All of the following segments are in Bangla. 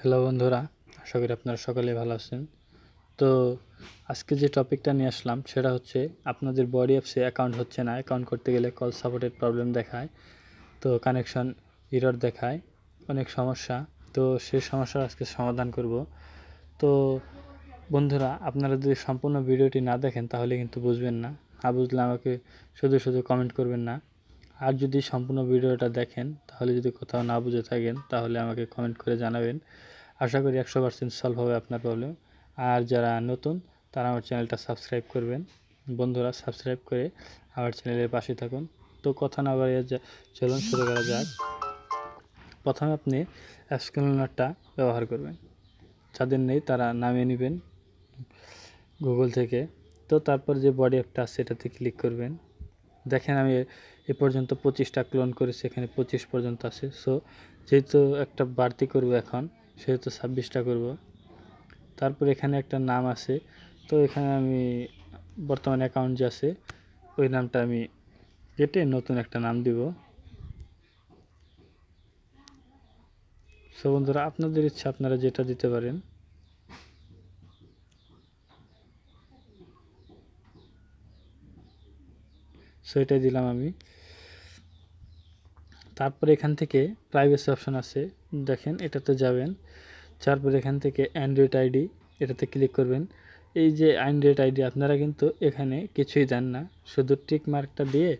হ্যালো বন্ধুরা আশা করি আপনারা সকলে ভালো আছেন তো আজকে যে টপিকটা নিয়ে আসলাম সেটা হচ্ছে আপনাদের বডি অ্যাপসে অ্যাকাউন্ট হচ্ছে না অ্যাকাউন্ট করতে গেলে কল সাপোর্টের প্রবলেম দেখায় তো কানেকশন ইরর দেখায় অনেক সমস্যা তো সেই সমস্যার আজকে সমাধান করব তো বন্ধুরা আপনারা যদি সম্পূর্ণ ভিডিওটি না দেখেন তাহলে কিন্তু বুঝবেন না না বুঝলে আমাকে শুধু শুধু কমেন্ট করবেন না আর যদি সম্পূর্ণ ভিডিওটা দেখেন তাহলে যদি কোথাও না বুঝে থাকেন তাহলে আমাকে কমেন্ট করে জানাবেন আশা করি একশো পার্সেন্ট সলভ হবে আপনার প্রবলেম আর যারা নতুন তারা আমার চ্যানেলটা সাবস্ক্রাইব করবেন বন্ধুরা সাবস্ক্রাইব করে আমার চ্যানেলের পাশে থাকুন তো কথা না বাড়িয়ে চলুন শুরু করা যাক প্রথমে আপনি অ্যাপসক্যালনারটা ব্যবহার করবেন যাদের নেই তারা নামিয়ে নেবেন গুগল থেকে তো তারপর যে বডি অ্যাপটা আছে ক্লিক করবেন দেখেন আমি এ পর্যন্ত পঁচিশটা ক্লোন করেছে এখানে পঁচিশ পর্যন্ত আছে সো যেহেতু একটা বাড়তি করব এখন সেহেতু ছাব্বিশটা করব তারপর এখানে একটা নাম আছে তো এখানে আমি বর্তমান অ্যাকাউন্ট যে আছে ওই নামটা আমি কেটে নতুন একটা নাম দিব সো বন্ধুরা আপনাদের ইচ্ছা আপনারা যেটা দিতে পারেন সো এটাই দিলাম আমি তারপরে এখান থেকে প্রাইভেসি অপশান আছে দেখেন এটাতে যাবেন তারপর এখান থেকে অ্যান্ড্রয়েড আইডি এটাতে ক্লিক করবেন এই যে অ্যান্ড্রয়েড আইডি আপনারা কিন্তু এখানে কিছুই দেন না শুধু টিক মার্কটা দিয়ে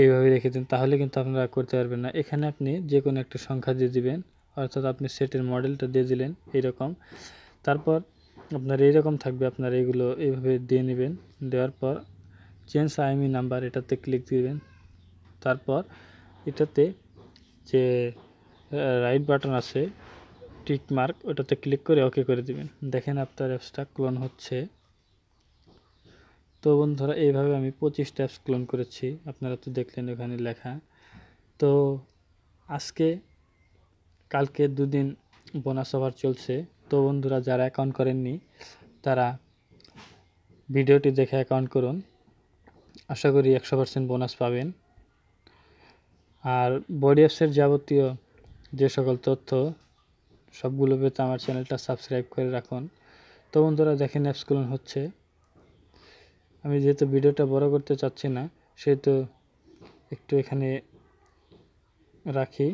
এইভাবে রেখে দিন তাহলে কিন্তু আপনারা করতে পারবেন না এখানে আপনি যে কোনো একটা সংখ্যা দিয়ে দিবেন অর্থাৎ আপনি সেটের মডেলটা দিয়ে দিলেন এইরকম তারপর আপনার এইরকম থাকবে আপনার এগুলো এইভাবে দিয়ে নেবেন দেওয়ার পর চেঞ্জ আইএমই নাম্বার এটাতে ক্লিক দিবেন তারপর এটাতে যে রাইট বাটন আছে টিক মার্ক ওটাতে ক্লিক করে ওকে করে দিবেন দেখেন আপনার অ্যাপসটা ক্লোন হচ্ছে তো বন্ধুরা এইভাবে আমি পঁচিশটা অ্যাপস ক্লোন করেছি আপনারা তো দেখলেন ওখানে লেখা তো আজকে কালকে দুদিন বোনাস অফার চলছে তো বন্ধুরা যারা অ্যাকাউন্ট করেননি তারা ভিডিওটি দেখে অ্যাকাউন্ট করুন আশা করি একশো পার্সেন্ট বোনাস পাবেন আর বডি অ্যাপসের যাবতীয় যে সকল তথ্য সবগুলো পেতে আমার চ্যানেলটা সাবস্ক্রাইব করে রাখুন তো বন্ধুরা দেখেন অ্যাপসগুলো হচ্ছে আমি যেহেতু ভিডিওটা বড় করতে চাচ্ছি না সেহেতু একটু এখানে রাখি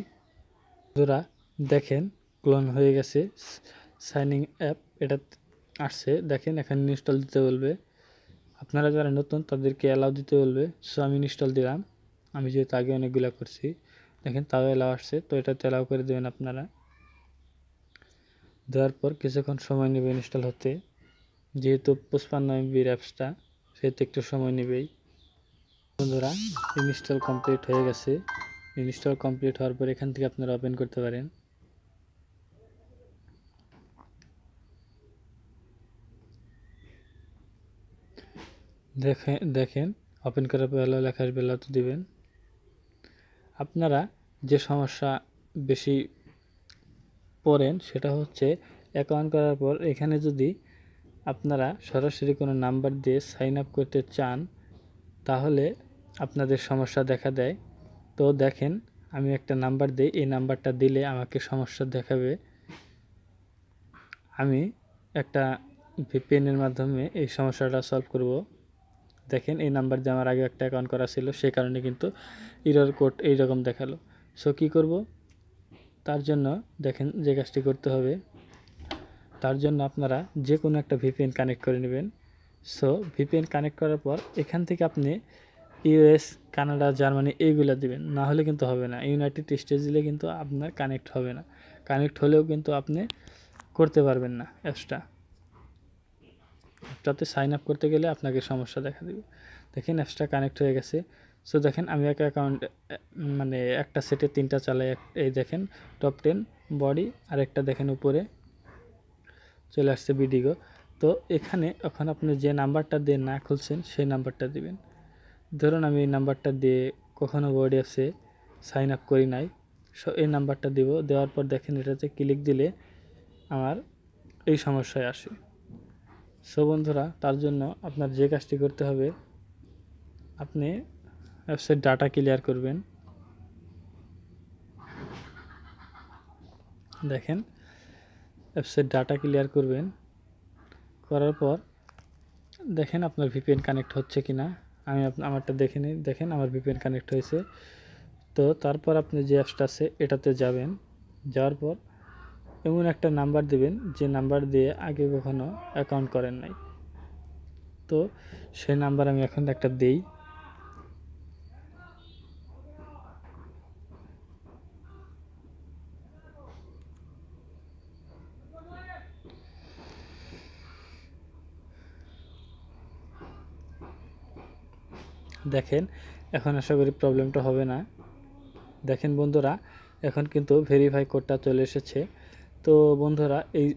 বন্ধুরা দেখেন ক্লোন হয়ে গেছে সাইনিং অ্যাপ এটা আসছে দেখেন এখানে ইনস্টল দিতে বলবে আপনারা যারা নতুন তাদেরকে অ্যালাউ দিতে বলবে সো আমি ইনস্টল দিলাম আমি যেহেতু আগে অনেকগুলো করছি দেখেন তাও অ্যালাউ আসছে তো এটাতে অ্যালাউ করে দেবেন আপনারা দেওয়ার পর কিছুক্ষণ সময় নেবে ইনস্টল হতে যেহেতু এম এমবির অ্যাপসটা সেহেতু একটু সময় নেবেই বন্ধুরা ইনস্টল কমপ্লিট হয়ে গেছে ইনস্টল কমপ্লিট হওয়ার পর এখান থেকে আপনারা ওপেন করতে পারেন দেখে দেখেন ওপেন করার পর লেখার বেলা তো দেবেন আপনারা যে সমস্যা বেশি পড়েন সেটা হচ্ছে অ্যাকাউন্ট করার পর এখানে যদি আপনারা সরাসরি কোনো নাম্বার দিয়ে সাইন আপ করতে চান তাহলে আপনাদের সমস্যা দেখা দেয় তো দেখেন আমি একটা নাম্বার দিই এই নাম্বারটা দিলে আমাকে সমস্যা দেখাবে আমি একটা ভিপিএনের মাধ্যমে এই সমস্যাটা সলভ করব দেখেন এই নাম্বার দিয়ে আমার আগে একটা অ্যাকাউন্ট করা ছিল সে কারণে কিন্তু ইরার কোড এইরকম দেখালো সো কি করব তার জন্য দেখেন যে কাজটি করতে হবে তার জন্য আপনারা যে কোনো একটা ভিপিএন কানেক্ট করে নেবেন সো ভিপিএন কানেক্ট করার পর এখান থেকে আপনি ইউএস কানাডা জার্মানি এইগুলো দিবেন না হলে কিন্তু হবে না ইউনাইটেড স্টেটস দিলে কিন্তু আপনার কানেক্ট হবে না কানেক্ট হলেও কিন্তু আপনি করতে পারবেন না অ্যাপসটা অ্যাপসটাতে সাইন আপ করতে গেলে আপনাকে সমস্যা দেখা দেবে দেখেন অ্যাপসটা কানেক্ট হয়ে গেছে সো দেখেন আমি একটা অ্যাকাউন্ট মানে একটা সেটে তিনটা চালাই এই দেখেন টপ টেন বডি আর একটা দেখেন উপরে চলে আসছে বিডিগো তো এখানে এখন আপনি যে নাম্বারটা দিয়ে না খুলছেন সেই নাম্বারটা দিবেন ধরুন আমি এই নাম্বারটা দিয়ে কখনও বডি অ্যাপসে সাইন আপ করি নাই সো এই নাম্বারটা দিব দেওয়ার পর দেখেন এটাতে ক্লিক দিলে আমার এই সমস্যায় আসে সো বন্ধুরা তার জন্য আপনার যে কাজটি করতে হবে আপনি ওয়েবসাইট ডাটা ক্লিয়ার করবেন দেখেন ওয়েবসাইট ডাটা ক্লিয়ার করবেন করার পর দেখেন আপনার ভিপিএন কানেক্ট হচ্ছে কি না আমি আমারটা দেখে নিই দেখেন আমার ভিপিএন কানেক্ট হয়েছে তো তারপর আপনি যে অ্যাপসটা আছে এটাতে যাবেন যাওয়ার পর এমন একটা নাম্বার দেবেন যে নাম্বার দিয়ে আগে কখনো অ্যাকাউন্ট করেন নাই তো সেই নাম্বার আমি এখন একটা দেই দেখেন এখন আশা করি প্রবলেমটা হবে না দেখেন বন্ধুরা এখন কিন্তু ভেরিফাই কোডটা চলে এসেছে তো বন্ধুরা এই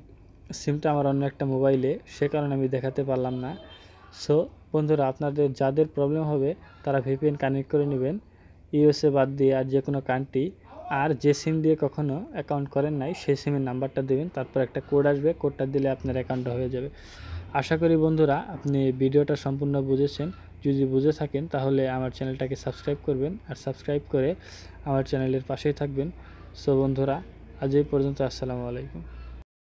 সিমটা আমার অন্য একটা মোবাইলে সে কারণে আমি দেখাতে পারলাম না সো বন্ধুরা আপনাদের যাদের প্রবলেম হবে তারা ভিপিএন কানেক্ট করে নেবেন ইউএসএ বাদ দিয়ে আর যে কোনো কান্ট্রি আর যে সিম দিয়ে কখনো অ্যাকাউন্ট করেন নাই সেই সিমের নাম্বারটা দেবেন তারপর একটা কোড আসবে কোডটা দিলে আপনার অ্যাকাউন্টটা হয়ে যাবে আশা করি বন্ধুরা আপনি ভিডিওটা সম্পূর্ণ বুঝেছেন যদি বুঝে থাকেন তাহলে আমার চ্যানেলটাকে সাবস্ক্রাইব করবেন আর সাবস্ক্রাইব করে আমার চ্যানেলের পাশেই থাকবেন সো বন্ধুরা আজ এই পর্যন্ত আসসালামু আলাইকুম